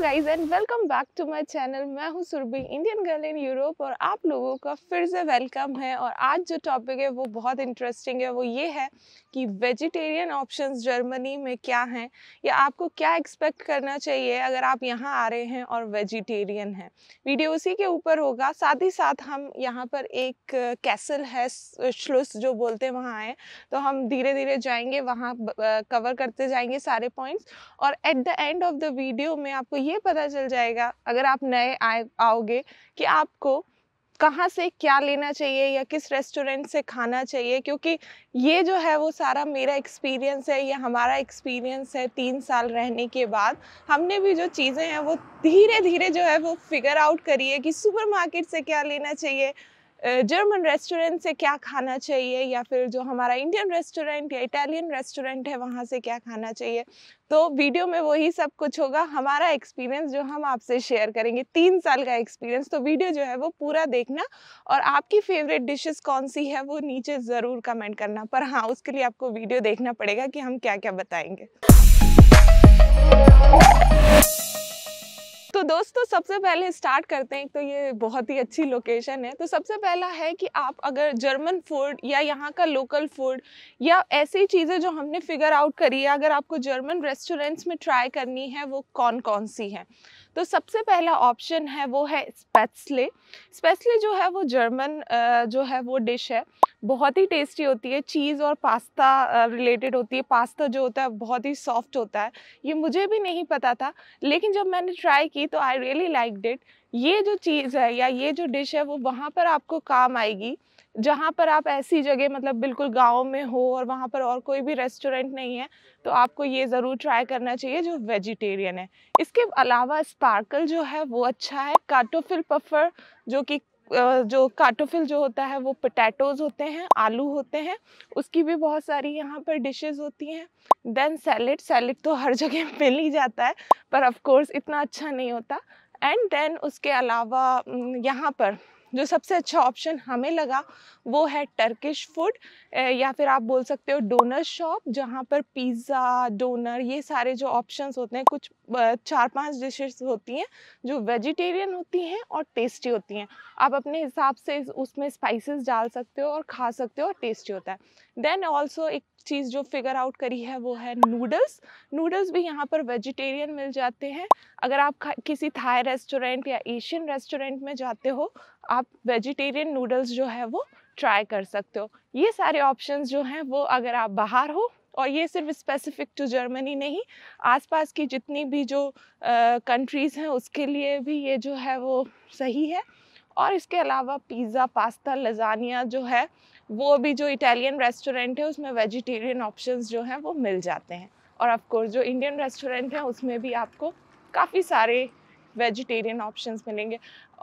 Guys and welcome back to my channel मैं हूं Surabhi Indian girl in Europe और आप लोगों का फिर से वेलकम है और आज जो टॉपिक है वो बहुत इंटरेस्टिंग है वो ये है कि वेजिटेरियन ऑप्शंस जर्मनी में क्या हैं या आपको क्या एक्सपेक्ट करना चाहिए अगर आप यहाँ आ रहे हैं और वेजिटेरियन हैं वीडियो उसी के ऊपर होगा साथ ही साथ हम यहाँ पर एक कैसल है श्लुस जो बोलते हैं वहाँ आए तो हम धीरे धीरे जाएंगे वहाँ कवर करते जाएंगे सारे पॉइंट्स और at the end of the video में आपको ये पता चल जाएगा अगर आप नए आए आओगे कि आपको कहाँ से क्या लेना चाहिए या किस रेस्टोरेंट से खाना चाहिए क्योंकि ये जो है वो सारा मेरा एक्सपीरियंस है या हमारा एक्सपीरियंस है तीन साल रहने के बाद हमने भी जो चीज़ें हैं वो धीरे धीरे जो है वो फिगर आउट करी है कि सुपरमार्केट से क्या लेना चाहिए जर्मन रेस्टोरेंट से क्या खाना चाहिए या फिर जो हमारा इंडियन रेस्टोरेंट या इटालियन रेस्टोरेंट है वहाँ से क्या खाना चाहिए तो वीडियो में वही सब कुछ होगा हमारा एक्सपीरियंस जो हम आपसे शेयर करेंगे तीन साल का एक्सपीरियंस तो वीडियो जो है वो पूरा देखना और आपकी फेवरेट डिशेस कौन सी है वो नीचे ज़रूर कमेंट करना पर हाँ उसके लिए आपको वीडियो देखना पड़ेगा कि हम क्या क्या बताएंगे तो दोस्तों तो सबसे पहले स्टार्ट करते हैं तो ये बहुत ही अच्छी लोकेशन है तो सबसे पहला है कि आप अगर जर्मन फूड या यहाँ का लोकल फूड या ऐसी चीज़ें जो हमने फिगर आउट करी है अगर आपको जर्मन रेस्टोरेंट्स में ट्राई करनी है वो कौन कौन सी है तो सबसे पहला ऑप्शन है वो है स्पेसले स्पेसले जो है वो जर्मन जो है वो डिश है बहुत ही टेस्टी होती है चीज़ और पास्ता रिलेटेड होती है पास्ता जो होता है बहुत ही सॉफ्ट होता है ये मुझे भी नहीं पता था लेकिन जब मैंने ट्राई की तो आई रियली लाइक डिट ये जो चीज़ है या ये जो डिश है वो वहाँ पर आपको काम आएगी जहाँ पर आप ऐसी जगह मतलब बिल्कुल गांव में हो और वहाँ पर और कोई भी रेस्टोरेंट नहीं है तो आपको ये ज़रूर ट्राई करना चाहिए जो वेजिटेरियन है इसके अलावा स्पार्कल जो है वो अच्छा है काटोफिल पफर जो कि जो काटोफिल जो होता है वो पटैटोज़ होते हैं आलू होते हैं उसकी भी बहुत सारी यहाँ पर डिशेस होती हैं देन सैलड सैलड तो हर जगह मिल ही जाता है पर ऑफ कोर्स इतना अच्छा नहीं होता एंड देन उसके अलावा यहाँ पर जो सबसे अच्छा ऑप्शन हमें लगा वो है टर्किश फूड या फिर आप बोल सकते हो डोनर शॉप जहाँ पर पिज़्ज़ा डोनर ये सारे जो ऑप्शंस होते हैं कुछ चार पांच डिशेस होती हैं जो वेजिटेरियन होती हैं और टेस्टी होती हैं आप अपने हिसाब से उसमें स्पाइसेस डाल सकते हो और खा सकते हो और टेस्टी होता है देन ऑल्सो एक चीज़ जो फिगर आउट करी है वो है नूडल्स नूडल्स भी यहाँ पर वेजिटेरियन मिल जाते हैं अगर आप किसी थाई रेस्टोरेंट या एशियन रेस्टोरेंट में जाते हो आप वेजिटेरियन नूडल्स जो है वो ट्राई कर सकते हो ये सारे ऑप्शंस जो हैं वो अगर आप बाहर हो और ये सिर्फ स्पेसिफिक टू जर्मनी नहीं आसपास की जितनी भी जो कंट्रीज़ हैं उसके लिए भी ये जो है वो सही है और इसके अलावा पिज़्ज़ा पास्ता लजानिया जो है वो भी जो इटालियन रेस्टोरेंट है उसमें वेजिटेरियन ऑप्शंस जो हैं वो मिल जाते हैं और ऑफकोर्स जो इंडियन रेस्टोरेंट है उसमें भी आपको काफ़ी सारे वेजिटेरियन ऑप्शंस मिलेंगे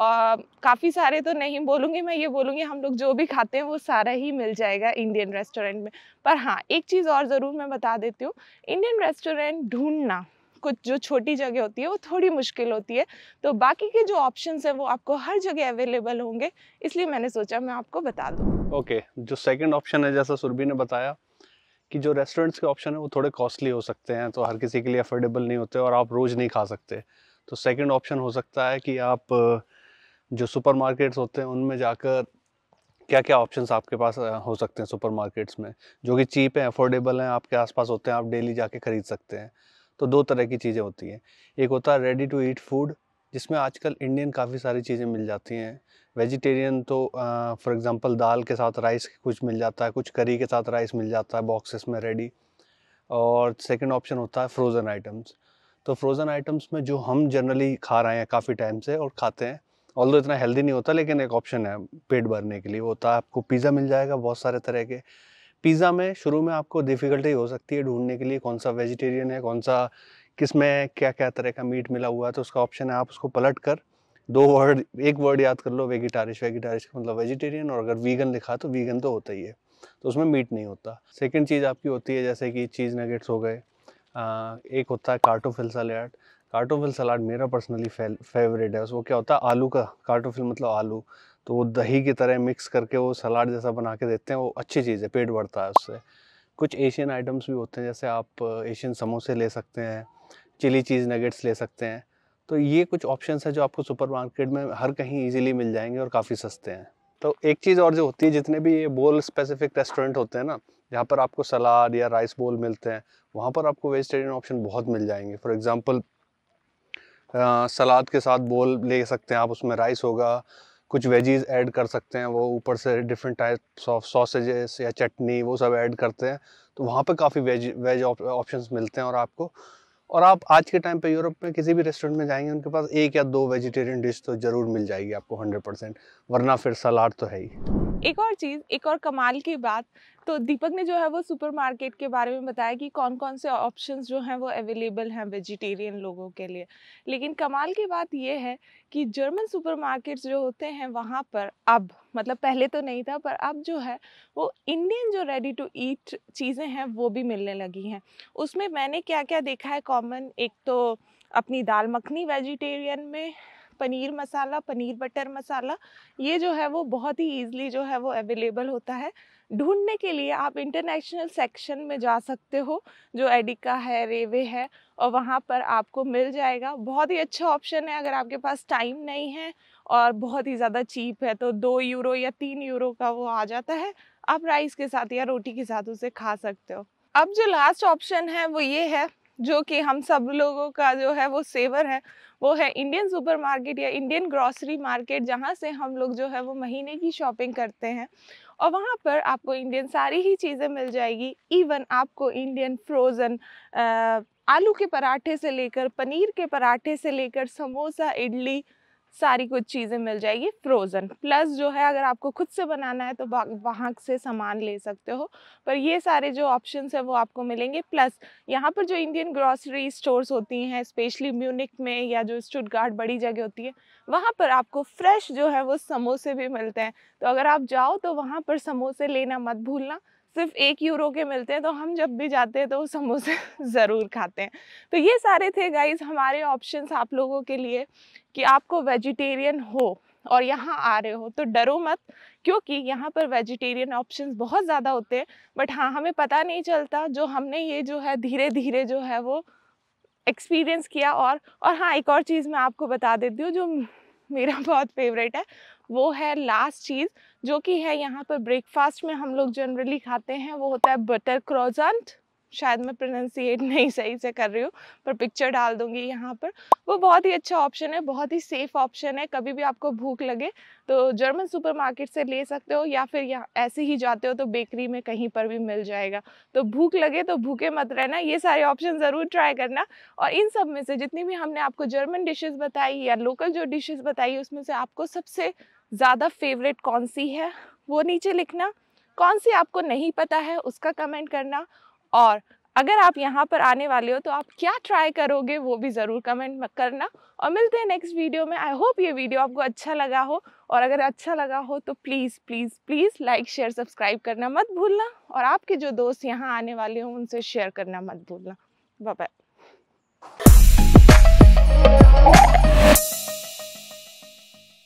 और काफ़ी सारे तो नहीं बोलूँगी मैं ये बोलूँगी हम लोग जो भी खाते हैं वो सारा ही मिल जाएगा इंडियन रेस्टोरेंट में पर हाँ एक चीज़ और ज़रूर मैं बता देती हूँ इंडियन रेस्टोरेंट ढूँढना कुछ जो छोटी जगह होती है वो थोड़ी मुश्किल होती है तो बाकी के जो ऑप्शन है वो आपको हर जगह अवेलेबल होंगे इसलिए मैंने सोचा मैं आपको बता दूँ ओके okay, जो सेकेंड ऑप्शन है जैसा सुरभि ने बताया कि जो रेस्टोरेंट्स के ऑप्शन है वो थोड़े कॉस्टली हो सकते हैं तो हर किसी के लिए अफोर्डेबल नहीं होते और आप रोज़ नहीं खा सकते तो सेकंड ऑप्शन हो सकता है कि आप जो सुपरमार्केट्स होते हैं उनमें जाकर क्या क्या ऑप्शंस आपके पास हो सकते हैं सुपरमार्केट्स में जो कि चीप हैं अफोर्डेबल हैं आपके आसपास होते हैं आप डेली जाके ख़रीद सकते हैं तो दो तरह की चीज़ें होती हैं एक होता है रेडी टू ईट फूड जिसमें आजकल इंडियन काफ़ी सारी चीज़ें मिल जाती हैं वेजिटेरियन तो फॉर एग्जांपल दाल के साथ राइस कुछ मिल जाता है कुछ करी के साथ राइस मिल जाता है बॉक्सेस में रेडी और सेकंड ऑप्शन होता है फ्रोज़न आइटम्स तो फ्रोज़न आइटम्स में जो हम जनरली खा रहे हैं काफ़ी टाइम से और खाते हैं ऑल इतना हेल्दी नहीं होता लेकिन एक ऑप्शन है पेट भरने के लिए वो होता है आपको पिज़्ज़ा मिल जाएगा बहुत सारे तरह के पिज़्ज़ा में शुरू में आपको डिफ़िकल्टी हो सकती है ढूंढने के लिए कौन सा वेजिटेरियन है कौन सा किस में क्या क्या तरह का मीट मिला हुआ है तो उसका ऑप्शन है आप उसको पलट कर दो वर्ड एक वर्ड याद कर लो वेगिटारिश वेगिटारिश का मतलब वेजिटेरियन और अगर वीगन लिखा तो वीगन तो होता ही है तो उसमें मीट नहीं होता सेकेंड चीज़ आपकी होती है जैसे कि चीज़ नगेट्स हो गए एक होता है कार्टोफिल सलाड कार्टोफिल सलाड मेरा पर्सनली फेवरेट है उसको क्या होता है आलू का कार्टोफिल मतलब आलू तो वो दही की तरह मिक्स करके वो सलाद जैसा बना के देते हैं वो अच्छी चीज़ है पेट बढ़ता है उससे कुछ एशियन आइटम्स भी होते हैं जैसे आप एशियन समोसे ले सकते हैं चिली चीज़ नगेट्स ले सकते हैं तो ये कुछ ऑप्शन है जो आपको सुपरमार्केट में हर कहीं ईजिली मिल जाएंगे और काफ़ी सस्ते हैं तो एक चीज़ और जो होती है जितने भी ये बोल स्पेसिफिक रेस्टोरेंट होते हैं ना जहाँ पर आपको सलाद या राइस बोल मिलते हैं वहाँ पर आपको वेजिटेरियन ऑप्शन बहुत मिल जाएंगे फॉर एग्ज़ाम्पल सलाद के साथ बोल ले सकते हैं आप उसमें राइस होगा कुछ वेजीज ऐड कर सकते हैं वो ऊपर से डिफरेंट टाइप्स ऑफ सॉसेजेस या चटनी वो सब ऐड करते हैं तो वहाँ पे काफ़ी वेज वेज ऑप्शन मिलते हैं और आपको और आप आज के टाइम पे यूरोप में किसी भी रेस्टोरेंट में जाएंगे उनके पास एक या दो वेजिटेरियन डिश तो ज़रूर मिल जाएगी आपको हंड्रेड परसेंट वरना फिर सलाद तो है ही हम्म। एक और चीज़ एक और कमाल की बात तो दीपक ने जो है वो सुपरमार्केट के बारे में बताया कि कौन कौन से ऑप्शंस जो हैं वो अवेलेबल हैं वेजिटेरियन लोगों के लिए लेकिन कमाल की बात ये है कि जर्मन सुपरमार्केट्स जो होते हैं वहाँ पर अब मतलब पहले तो नहीं था पर अब जो है वो इंडियन जो रेडी टू ईट चीज़ें हैं वो भी मिलने लगी हैं उसमें मैंने क्या क्या देखा है कॉमन एक तो अपनी दाल मखनी वेजिटेरियन में पनीर मसाला पनीर बटर मसाला ये जो है वो बहुत ही ईजिली जो है वो अवेलेबल होता है ढूंढने के लिए आप इंटरनेशनल सेक्शन में जा सकते हो जो एडिका है रेवे है और वहाँ पर आपको मिल जाएगा बहुत ही अच्छा ऑप्शन है अगर आपके पास टाइम नहीं है और बहुत ही ज़्यादा चीप है तो दो यूरो या तीन यूरो का वो आ जाता है आप राइस के साथ या रोटी के साथ उसे खा सकते हो अब जो लास्ट ऑप्शन है वो ये है जो कि हम सब लोगों का जो है वो सेवर है वो है इंडियन सुपरमार्केट या इंडियन ग्रॉसरी मार्केट जहाँ से हम लोग जो है वो महीने की शॉपिंग करते हैं और वहाँ पर आपको इंडियन सारी ही चीज़ें मिल जाएगी इवन आपको इंडियन फ्रोज़न आलू के पराठे से लेकर पनीर के पराठे से लेकर समोसा इडली सारी कुछ चीज़ें मिल जाएगी फ्रोज़न प्लस जो है अगर आपको खुद से बनाना है तो वहाँ से सामान ले सकते हो पर ये सारे जो ऑप्शंस है वो आपको मिलेंगे प्लस यहाँ पर जो इंडियन ग्रॉसरी स्टोर्स होती हैं स्पेशली म्यूनिक में या जो स्टूडगार्ड बड़ी जगह होती है वहाँ पर आपको फ्रेश जो है वो समोसे भी मिलते हैं तो अगर आप जाओ तो वहाँ पर समोसे लेना मत भूलना सिर्फ एक यूरो के मिलते हैं तो हम जब भी जाते हैं तो समोसे ज़रूर खाते हैं तो ये सारे थे गाइज हमारे ऑप्शंस आप लोगों के लिए कि आपको वेजिटेरियन हो और यहाँ आ रहे हो तो डरो मत क्योंकि यहाँ पर वेजिटेरियन ऑप्शंस बहुत ज़्यादा होते हैं बट हाँ हमें पता नहीं चलता जो हमने ये जो है धीरे धीरे जो है वो एक्सपीरियंस किया और और हाँ एक और चीज़ मैं आपको बता देती हूँ जो मेरा बहुत फेवरेट है वो है लास्ट चीज़ जो कि है यहाँ पर ब्रेकफास्ट में हम लोग जनरली खाते हैं वो होता है बटर क्रोजेंट शायद मैं प्रोनाउंसिएट नहीं सही से कर रही हूँ पर पिक्चर डाल दूंगी यहाँ पर वो बहुत ही अच्छा ऑप्शन है बहुत ही सेफ़ ऑप्शन है कभी भी आपको भूख लगे तो जर्मन सुपरमार्केट से ले सकते हो या फिर यहाँ ऐसे ही जाते हो तो बेकरी में कहीं पर भी मिल जाएगा तो भूख लगे तो भूखे मत रहना ये सारे ऑप्शन ज़रूर ट्राई करना और इन सब में से जितनी भी हमने आपको जर्मन डिशेज़ बताई या लोकल जो डिशेज़ बताई उसमें से आपको सबसे ज़्यादा फेवरेट कौन सी है वो नीचे लिखना कौन सी आपको नहीं पता है उसका कमेंट करना और अगर आप यहाँ पर आने वाले हो तो आप क्या ट्राई करोगे वो भी ज़रूर कमेंट करना और मिलते हैं नेक्स्ट वीडियो में आई होप ये वीडियो आपको अच्छा लगा हो और अगर अच्छा लगा हो तो please please please like share subscribe करना मत भूलना और आपके जो दोस्त यहाँ आने वाले हों उनसे शेयर करना मत भूलना बाय